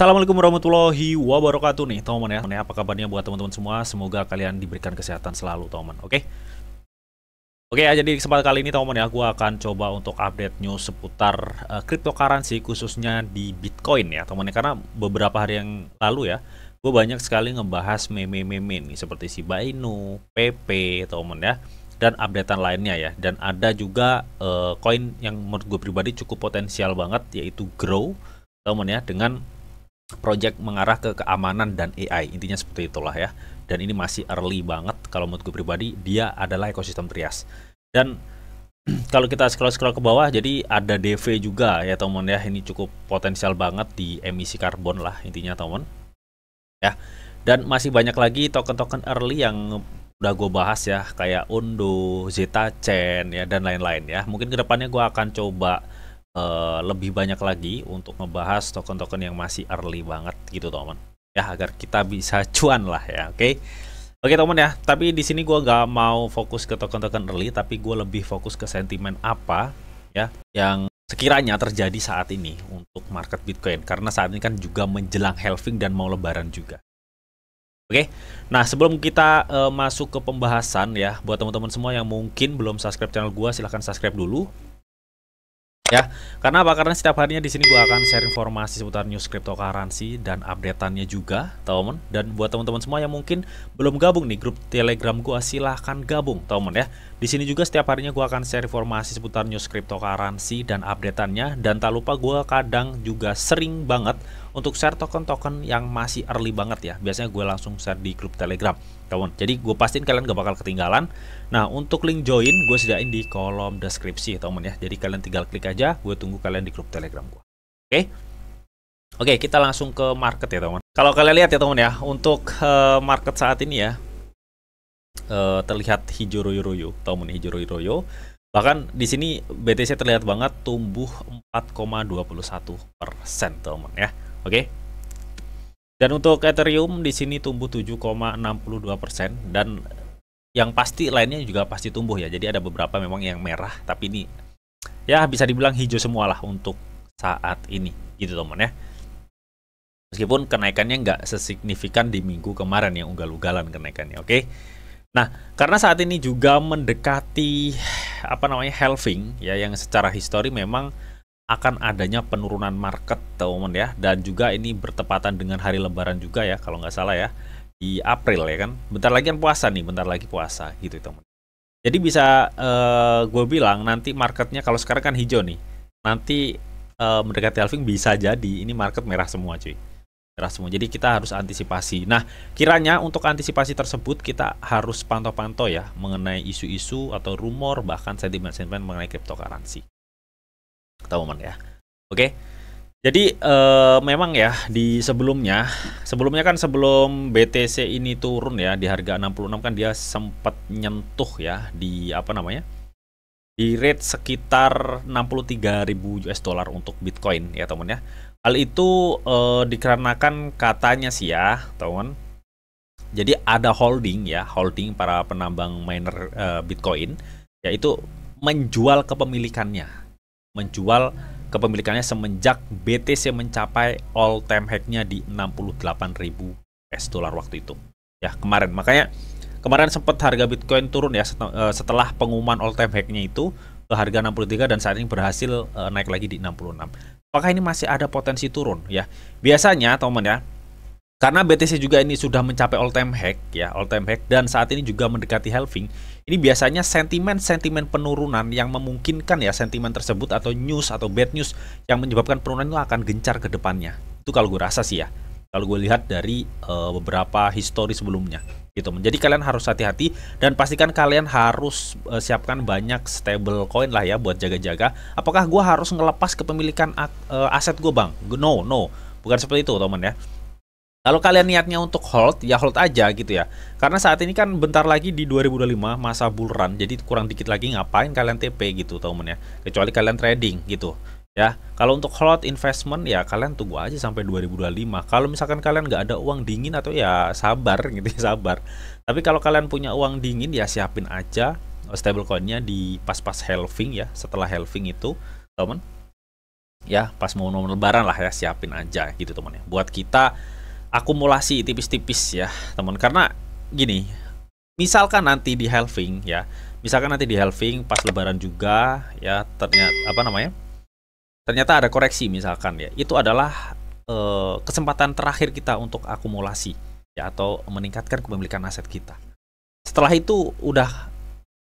Assalamualaikum warahmatullahi wabarakatuh nih teman teman ya. Apa kabarnya buat teman-teman semua? Semoga kalian diberikan kesehatan selalu teman. Oke. Okay? Oke okay, ya, jadi kesempatan kali ini teman-teman ya, aku akan coba untuk update news seputar uh, cryptocurrency khususnya di Bitcoin ya teman-teman. Ya. Karena beberapa hari yang lalu ya, gue banyak sekali ngebahas meme-meme nih seperti si Bainu, PP teman teman ya dan updatean lainnya ya. Dan ada juga uh, coin yang menurut gue pribadi cukup potensial banget yaitu Grow teman ya dengan project mengarah ke keamanan dan AI. Intinya seperti itulah ya. Dan ini masih early banget kalau menurut gue pribadi, dia adalah ekosistem trias. Dan kalau kita scroll-scroll ke bawah, jadi ada DV juga ya teman ya. Ini cukup potensial banget di emisi karbon lah intinya teman. Ya. Dan masih banyak lagi token-token early yang udah gue bahas ya, kayak Undo, Zeta Chain ya dan lain-lain ya. Mungkin kedepannya gue akan coba uh, lebih banyak lagi untuk ngebahas token-token yang masih early banget gitu teman ya agar kita bisa cuan lah ya oke okay? Oke teman ya, tapi di sini gue gak mau fokus ke token-token early, tapi gue lebih fokus ke sentimen apa ya yang sekiranya terjadi saat ini untuk market Bitcoin karena saat ini kan juga menjelang halving dan mau lebaran juga. Oke, nah sebelum kita uh, masuk ke pembahasan ya, buat teman-teman semua yang mungkin belum subscribe channel gue, silahkan subscribe dulu ya. Karena apa? Karena setiap harinya di sini gue akan share informasi seputar news cryptocurrency dan updateannya juga, teman. Dan buat teman-teman semua yang mungkin belum gabung nih grup Telegram gue, silahkan gabung, teman ya. Di sini juga setiap harinya gue akan share informasi seputar news cryptocurrency dan updateannya. Dan tak lupa gue kadang juga sering banget untuk share token-token yang masih early banget ya. Biasanya gue langsung share di grup Telegram kawan. Jadi gue pastiin kalian gak bakal ketinggalan. Nah untuk link join gue sediain di kolom deskripsi teman ya. Jadi kalian tinggal klik aja. Gue tunggu kalian di grup telegram gue. Oke. Okay? Oke, okay, kita langsung ke market ya, teman. Kalau kalian lihat ya, teman ya, untuk uh, market saat ini ya uh, terlihat hijau royo-royo, teman hijau royo-royo. Bahkan di sini BTC terlihat banget tumbuh 4,21 persen, teman ya. Oke, okay? Dan untuk Ethereum di sini tumbuh 7,62% dan yang pasti lainnya juga pasti tumbuh ya. Jadi ada beberapa memang yang merah tapi ini ya bisa dibilang hijau semualah untuk saat ini gitu teman ya. Meskipun kenaikannya nggak sesignifikan di minggu kemarin yang ugal-ugalan kenaikannya, oke? Okay? Nah, karena saat ini juga mendekati apa namanya halving ya yang secara histori memang akan adanya penurunan market teman ya dan juga ini bertepatan dengan hari lebaran juga ya kalau nggak salah ya di April ya kan bentar lagi kan puasa nih bentar lagi puasa gitu teman jadi bisa uh, eh, gue bilang nanti marketnya kalau sekarang kan hijau nih nanti uh, mendekati halving bisa jadi ini market merah semua cuy merah semua jadi kita harus antisipasi nah kiranya untuk antisipasi tersebut kita harus pantau-pantau ya mengenai isu-isu atau rumor bahkan sentimen-sentimen mengenai cryptocurrency kita momen ya oke Jadi uh, memang ya di sebelumnya, sebelumnya kan sebelum BTC ini turun ya di harga 66 kan dia sempat nyentuh ya di apa namanya? di rate sekitar 63.000 US dollar untuk Bitcoin ya teman ya. Hal itu uh, dikarenakan katanya sih ya, teman. Jadi ada holding ya, holding para penambang miner uh, Bitcoin yaitu menjual kepemilikannya menjual kepemilikannya semenjak BTC mencapai all time high-nya di 68.000 US dollar waktu itu. Ya, kemarin. Makanya kemarin sempat harga Bitcoin turun ya eh, setelah pengumuman all time high-nya itu ke harga 63 dan saat ini berhasil eh, naik lagi di 66. Apakah ini masih ada potensi turun ya? Biasanya, teman ya, karena BTC juga ini sudah mencapai all time high ya, all time high dan saat ini juga mendekati halving. Ini biasanya sentimen-sentimen penurunan yang memungkinkan ya sentimen tersebut atau news atau bad news yang menyebabkan penurunan itu akan gencar ke depannya. Itu kalau gue rasa sih ya. Kalau gue lihat dari uh, beberapa histori sebelumnya gitu. Jadi kalian harus hati-hati dan pastikan kalian harus uh, siapkan banyak stable coin lah ya buat jaga-jaga. Apakah gue harus ngelepas kepemilikan uh, aset gue bang? No, no. Bukan seperti itu teman ya kalau kalian niatnya untuk hold, ya hold aja gitu ya. Karena saat ini kan bentar lagi di 2025 masa bull run, jadi kurang dikit lagi ngapain kalian TP gitu temen ya. Kecuali kalian trading gitu. Ya, kalau untuk hold investment ya kalian tunggu aja sampai 2025. Kalau misalkan kalian nggak ada uang dingin atau ya sabar gitu ya sabar. Tapi kalau kalian punya uang dingin ya siapin aja stablecoinnya di pas-pas halving ya. Setelah halving itu, temen ya pas mau nomor lebaran lah ya siapin aja gitu temen ya. Buat kita akumulasi tipis-tipis ya teman karena gini misalkan nanti di halving ya misalkan nanti di halving pas lebaran juga ya ternyata apa namanya ternyata ada koreksi misalkan ya itu adalah eh, kesempatan terakhir kita untuk akumulasi ya atau meningkatkan kepemilikan aset kita setelah itu udah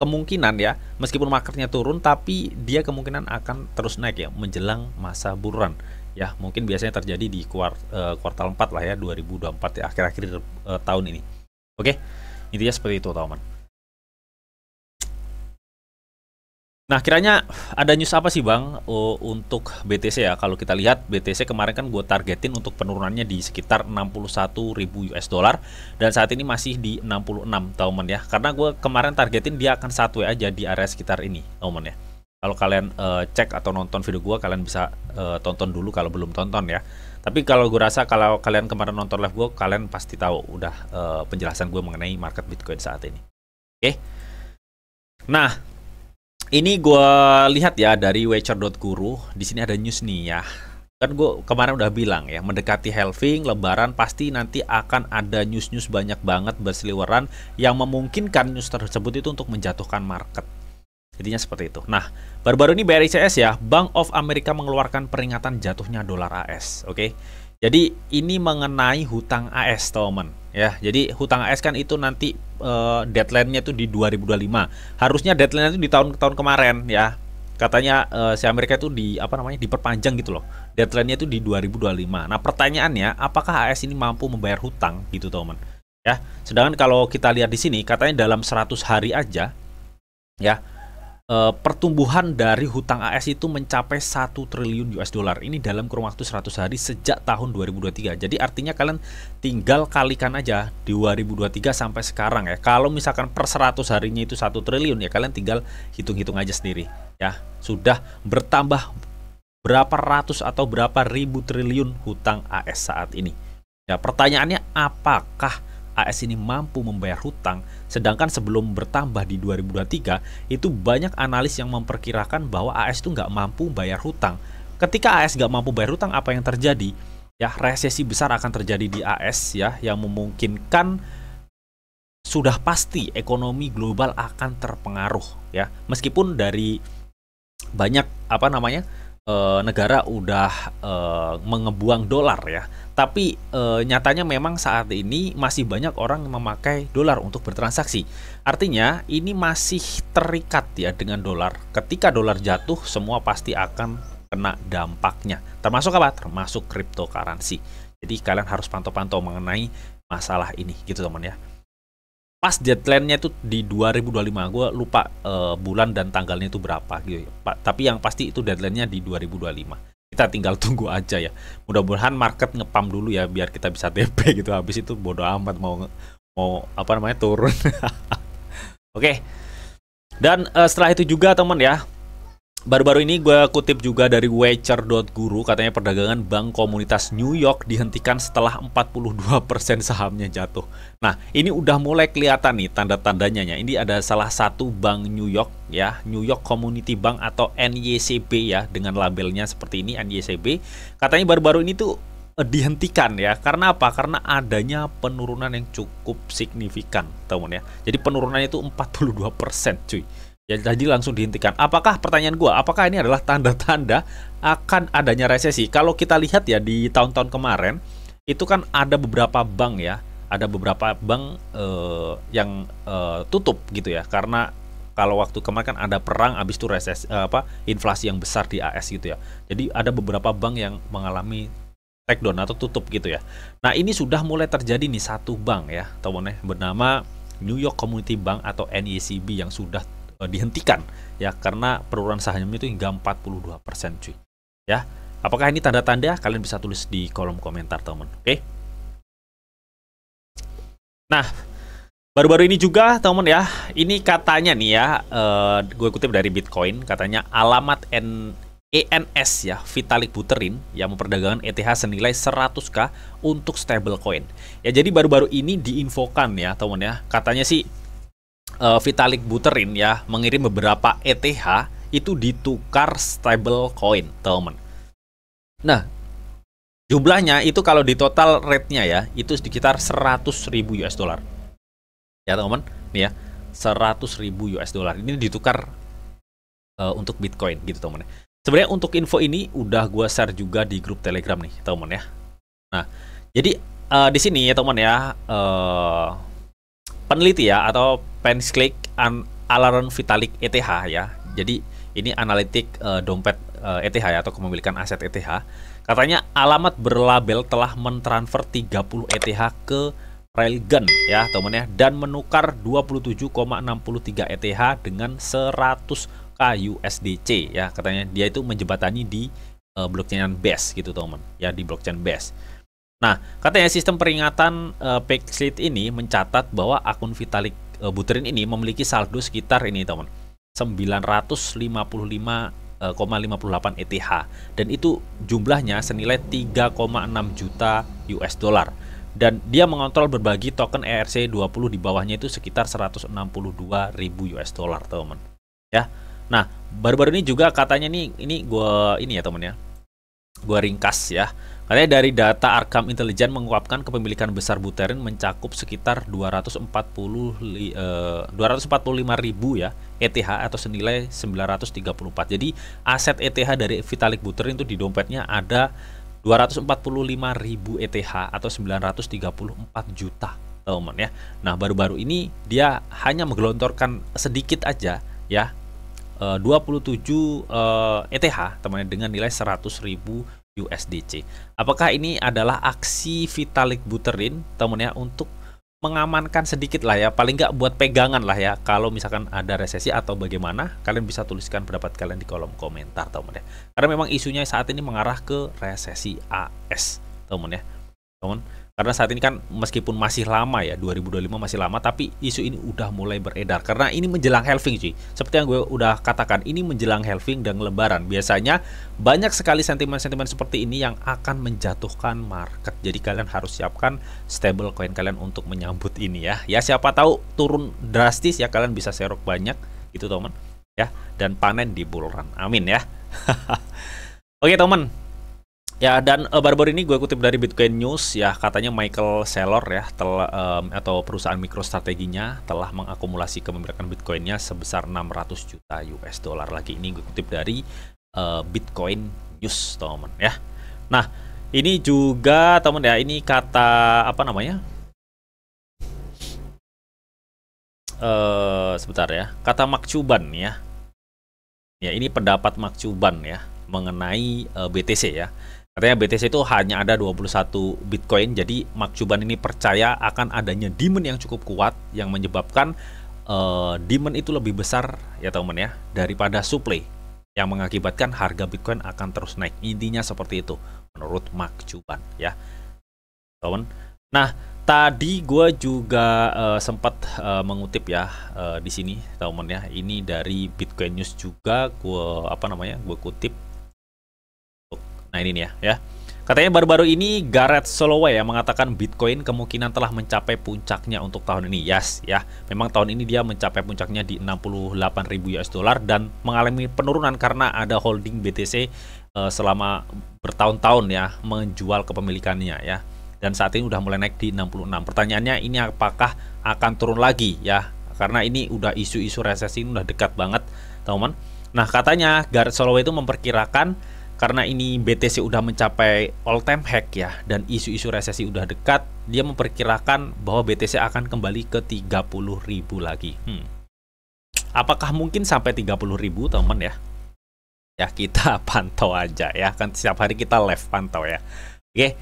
kemungkinan ya meskipun marketnya turun tapi dia kemungkinan akan terus naik ya menjelang masa buruan ya mungkin biasanya terjadi di eh, kuartal 4 lah ya 2024 ya akhir-akhir eh, tahun ini. Oke. Intinya seperti itu, teman. Nah, kiranya ada news apa sih, Bang, untuk BTC ya? Kalau kita lihat BTC kemarin kan gue targetin untuk penurunannya di sekitar 61.000 US dollar dan saat ini masih di 66, teman ya. Karena gue kemarin targetin dia akan satu aja di area sekitar ini, teman ya. Kalau kalian uh, cek atau nonton video gue, kalian bisa uh, tonton dulu kalau belum tonton ya. Tapi kalau gue rasa kalau kalian kemarin nonton live gue, kalian pasti tahu udah uh, penjelasan gue mengenai market Bitcoin saat ini. Oke. Okay? Nah, ini gue lihat ya dari Guru. Di sini ada news nih ya. Kan gue kemarin udah bilang ya, mendekati halving, lebaran pasti nanti akan ada news-news banyak banget berseliweran yang memungkinkan news tersebut itu untuk menjatuhkan market. Jadinya seperti itu. Nah, baru-baru ini BRICS ya, Bank of America mengeluarkan peringatan jatuhnya dolar AS, oke? Okay? Jadi ini mengenai hutang AS, teman. Ya, jadi hutang AS kan itu nanti uh, deadline-nya itu di 2025. Harusnya deadline-nya itu di tahun-tahun kemarin ya. Katanya uh, si Amerika itu di apa namanya? diperpanjang gitu loh. Deadline-nya itu di 2025. Nah, pertanyaannya apakah AS ini mampu membayar hutang gitu, teman? Ya. Sedangkan kalau kita lihat di sini katanya dalam 100 hari aja ya e, pertumbuhan dari hutang AS itu mencapai 1 triliun US dollar. Ini dalam kurun waktu 100 hari sejak tahun 2023. Jadi artinya kalian tinggal kalikan aja di 2023 sampai sekarang ya. Kalau misalkan per 100 harinya itu 1 triliun ya kalian tinggal hitung-hitung aja sendiri ya. Sudah bertambah berapa ratus atau berapa ribu triliun hutang AS saat ini. Ya, pertanyaannya apakah AS ini mampu membayar hutang, sedangkan sebelum bertambah di 2023, itu banyak analis yang memperkirakan bahwa AS itu nggak mampu bayar hutang. Ketika AS nggak mampu bayar hutang, apa yang terjadi? Ya, resesi besar akan terjadi di AS ya, yang memungkinkan sudah pasti ekonomi global akan terpengaruh ya. Meskipun dari banyak apa namanya e, negara udah mengembuang eh, mengebuang dolar ya. Tapi e, nyatanya memang saat ini masih banyak orang memakai dolar untuk bertransaksi. Artinya ini masih terikat ya dengan dolar. Ketika dolar jatuh semua pasti akan kena dampaknya. Termasuk apa? Termasuk cryptocurrency. Jadi kalian harus pantau-pantau mengenai masalah ini gitu teman ya pas deadline-nya itu di 2025 gue lupa uh, bulan dan tanggalnya itu berapa gitu ya. pa tapi yang pasti itu deadline-nya di 2025 kita tinggal tunggu aja ya mudah-mudahan market ngepam dulu ya biar kita bisa DP gitu habis itu bodo amat mau mau apa namanya turun oke okay. dan uh, setelah itu juga teman ya Baru-baru ini gue kutip juga dari Wecher.guru katanya perdagangan bank komunitas New York dihentikan setelah 42% sahamnya jatuh. Nah ini udah mulai kelihatan nih tanda-tandanya ya. Ini ada salah satu bank New York ya, New York Community Bank atau NYCB ya dengan labelnya seperti ini NYCB. Katanya baru-baru ini tuh eh, dihentikan ya karena apa karena adanya penurunan yang cukup signifikan teman ya jadi penurunannya itu 42% cuy ya tadi langsung dihentikan. Apakah pertanyaan gua, apakah ini adalah tanda-tanda akan adanya resesi? Kalau kita lihat ya di tahun-tahun kemarin itu kan ada beberapa bank ya, ada beberapa bank eh, yang eh, tutup gitu ya karena kalau waktu kemarin kan ada perang habis itu reses eh, apa inflasi yang besar di AS gitu ya. Jadi ada beberapa bank yang mengalami take down atau tutup gitu ya. Nah, ini sudah mulai terjadi nih satu bank ya, teman-teman bernama New York Community Bank atau NECB yang sudah Eh, dihentikan ya karena penurunan sahamnya itu hingga 42% persen cuy. Ya. Apakah ini tanda-tanda? Kalian bisa tulis di kolom komentar, teman. Oke. Okay? Nah, baru-baru ini juga, teman ya, ini katanya nih ya, uh, eh, gue kutip dari Bitcoin, katanya alamat N ENS ya, Vitalik Buterin yang memperdagangkan ETH senilai 100k untuk stablecoin. Ya jadi baru-baru ini diinfokan ya teman ya, katanya sih uh, Vitalik Buterin ya mengirim beberapa ETH itu ditukar stable coin, teman. Nah, jumlahnya itu kalau di total rate-nya ya, itu sekitar 100.000 US dollar. Ya, teman, nih ya. 100.000 US dollar. Ini ditukar uh, untuk Bitcoin gitu, teman. Ya. Sebenarnya untuk info ini udah gua share juga di grup Telegram nih, teman ya. Nah, jadi uh, di sini ya, teman ya, uh, peneliti ya atau and Alaron Vitalik ETH ya. Jadi ini analitik uh, dompet uh, eh, ETH ya atau kepemilikan aset ETH. Katanya alamat berlabel telah mentransfer 30 ETH ke Railgun ya teman ya dan menukar 27,63 ETH e dengan 100 KUSDC ya katanya dia itu menjembatani di uh, blockchain base gitu teman ya di blockchain base. Nah katanya sistem peringatan uh, Pixlit ini mencatat bahwa akun Vitalik Eh, buterin ini memiliki saldo sekitar ini teman 955,58 ETH e dan itu jumlahnya senilai 3,6 juta US dollar dan dia mengontrol berbagi token ERC20 di bawahnya itu sekitar 162 ribu US dollar teman ya nah baru-baru ini juga katanya nih ini gua ini ya teman ya gue ringkas ya Katanya dari data Arkham Intelligence menguapkan kepemilikan besar Buterin mencakup sekitar 240 li, e, eh, 245 ribu ya ETH atau senilai 934. Jadi aset ETH dari Vitalik Buterin itu di dompetnya ada 245 ribu ETH atau 934 juta teman ya. Nah baru-baru ini dia hanya menggelontorkan sedikit aja ya 27 ETH temannya dengan nilai 100 ribu USDC. Apakah ini adalah aksi Vitalik Buterin, temennya, untuk mengamankan sedikit lah ya, paling nggak buat pegangan lah ya, kalau misalkan ada resesi atau bagaimana, kalian bisa tuliskan pendapat kalian di kolom komentar, teman ya. Karena memang isunya saat ini mengarah ke resesi AS, teman ya. Teman, karena saat ini kan meskipun masih lama ya 2025 masih lama tapi isu ini udah mulai beredar karena ini menjelang halving cuy. Seperti yang gue udah katakan ini menjelang halving dan lebaran. Biasanya banyak sekali sentimen-sentimen seperti ini yang akan menjatuhkan market. Jadi kalian harus siapkan stable coin kalian untuk menyambut ini ya. Ya siapa tahu turun drastis ya kalian bisa serok banyak gitu teman ya dan panen di bulan Amin ya. Oke teman, Ya dan eh, baru-baru ini gue kutip dari Bitcoin News ya katanya Michael Saylor ya telah um, atau perusahaan mikro strateginya telah mengakumulasi kepemilikan Bitcoinnya sebesar 600 juta US dollar lagi ini gue kutip dari uh, Bitcoin News teman ya. Nah ini juga teman ya ini kata apa namanya? Uh, sebentar ya kata Makcuban ya. Ya ini pendapat Makcuban ya mengenai uh, BTC ya Katanya BTC itu hanya ada 21 Bitcoin, jadi Mark Cuban ini percaya akan adanya demand yang cukup kuat yang menyebabkan uh, eh, demand itu lebih besar ya teman ya daripada supply yang mengakibatkan harga Bitcoin akan terus naik. Intinya seperti itu menurut Mark Cuban ya. Teman. Nah, tadi gue juga uh, sempat uh, mengutip ya uh, di sini teman ya. Ini dari Bitcoin News juga gue apa namanya? gue kutip Nah ini nih ya, ya. Katanya baru-baru ini Gareth Soloway yang mengatakan Bitcoin kemungkinan telah mencapai puncaknya untuk tahun ini. Yes, ya. Memang tahun ini dia mencapai puncaknya di 68.000 US dollar dan mengalami penurunan karena ada holding BTC uh, eh, selama bertahun-tahun ya menjual kepemilikannya ya. Dan saat ini udah mulai naik di 66. Pertanyaannya ini apakah akan turun lagi ya? Karena ini udah isu-isu resesi ini udah dekat banget, teman-teman. Nah, katanya Gareth Soloway itu memperkirakan karena ini BTC udah mencapai all time high ya dan isu-isu resesi udah dekat, dia memperkirakan bahwa BTC akan kembali ke 30.000 lagi. Hmm. Apakah mungkin sampai 30.000, teman ya? Ya, kita pantau aja ya. Kan setiap hari kita live pantau ya. Oke.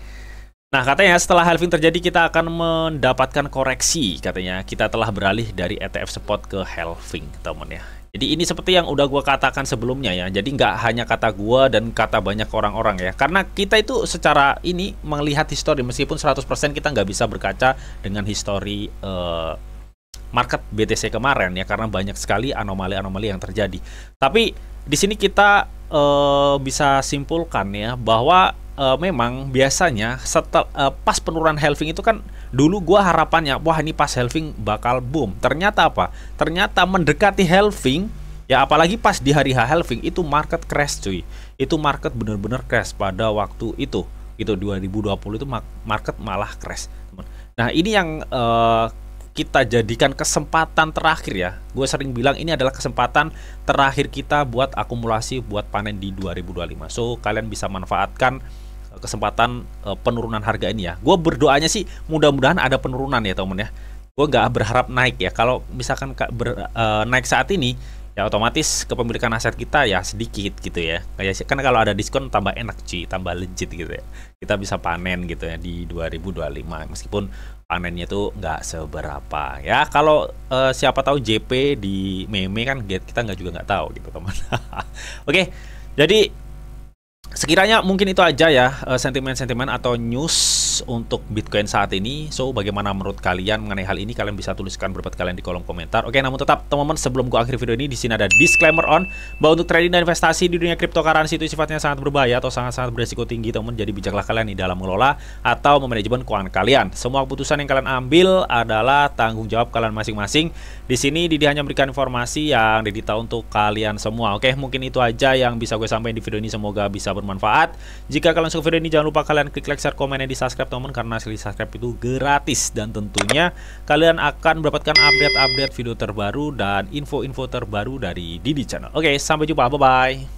Nah, katanya setelah halving terjadi kita akan mendapatkan koreksi katanya. Kita telah beralih dari ETF spot ke halving, teman ya. Jadi ini seperti yang udah gue katakan sebelumnya ya. Jadi nggak hanya kata gue dan kata banyak orang-orang ya. Karena kita itu secara ini melihat histori meskipun 100% kita nggak bisa berkaca dengan histori uh, market BTC kemarin ya karena banyak sekali anomali-anomali yang terjadi. Tapi di sini kita uh, bisa simpulkan ya bahwa uh, memang biasanya setel, uh, pas penurunan halving itu kan dulu gua harapannya wah ini pas halving bakal boom. Ternyata apa? Ternyata mendekati halving ya apalagi pas di hari H halving itu market crash cuy. Itu market bener-bener crash pada waktu itu. Itu 2020 itu market malah crash. Nah, ini yang uh, kita jadikan kesempatan terakhir ya. Gue sering bilang ini adalah kesempatan terakhir kita buat akumulasi buat panen di 2025. So, kalian bisa manfaatkan kesempatan uh, penurunan harga ini ya. Gue berdoanya sih mudah-mudahan ada penurunan ya teman ya. Gue nggak berharap naik ya. Kalau misalkan ber, uh, naik saat ini ya otomatis kepemilikan aset kita ya sedikit gitu ya. Kayak kan kalau ada diskon tambah enak cuy, tambah legit gitu ya. Kita bisa panen gitu ya di 2025 meskipun panennya tuh nggak seberapa ya kalau uh, siapa tahu JP di meme kan kita nggak juga nggak tahu gitu teman oke okay, jadi Sekiranya mungkin itu aja ya eh, sentimen-sentimen atau news untuk Bitcoin saat ini. So, bagaimana menurut kalian mengenai hal ini? Kalian bisa tuliskan pendapat kalian di kolom komentar. Oke, namun tetap teman-teman sebelum gua akhir video ini di sini ada disclaimer on bahwa untuk trading dan investasi di dunia cryptocurrency itu sifatnya sangat berbahaya atau sangat-sangat berisiko tinggi, teman-teman. Jadi bijaklah kalian di dalam mengelola atau memanajemen keuangan kalian. Semua keputusan yang kalian ambil adalah tanggung jawab kalian masing-masing. Di sini Didi hanya memberikan informasi yang tahu untuk kalian semua. Oke, mungkin itu aja yang bisa gue sampaikan di video ini. Semoga bisa bermanfaat. Jika kalian suka video ini jangan lupa kalian klik like, share, komen, dan di subscribe teman teman karena sekali subscribe itu gratis dan tentunya kalian akan mendapatkan update-update video terbaru dan info-info terbaru dari Didi Channel. Oke, sampai jumpa. Bye bye.